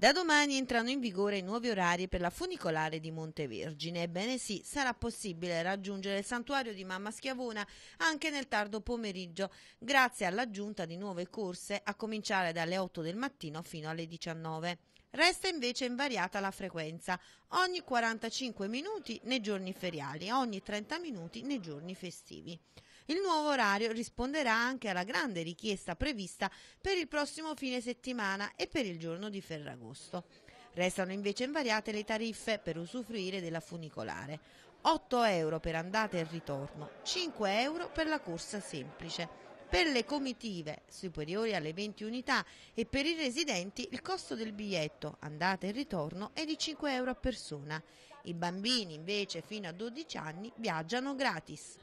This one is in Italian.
Da domani entrano in vigore i nuovi orari per la funicolare di Montevergine. Ebbene sì, sarà possibile raggiungere il santuario di Mamma Schiavona anche nel tardo pomeriggio, grazie all'aggiunta di nuove corse, a cominciare dalle 8 del mattino fino alle 19. Resta invece invariata la frequenza, ogni 45 minuti nei giorni feriali e ogni 30 minuti nei giorni festivi. Il nuovo orario risponderà anche alla grande richiesta prevista per il prossimo fine settimana e per il giorno di Ferragosto. Restano invece invariate le tariffe per usufruire della funicolare. 8 euro per andata e ritorno, 5 euro per la corsa semplice. Per le comitive superiori alle 20 unità e per i residenti il costo del biglietto andata e ritorno è di 5 euro a persona. I bambini invece fino a 12 anni viaggiano gratis.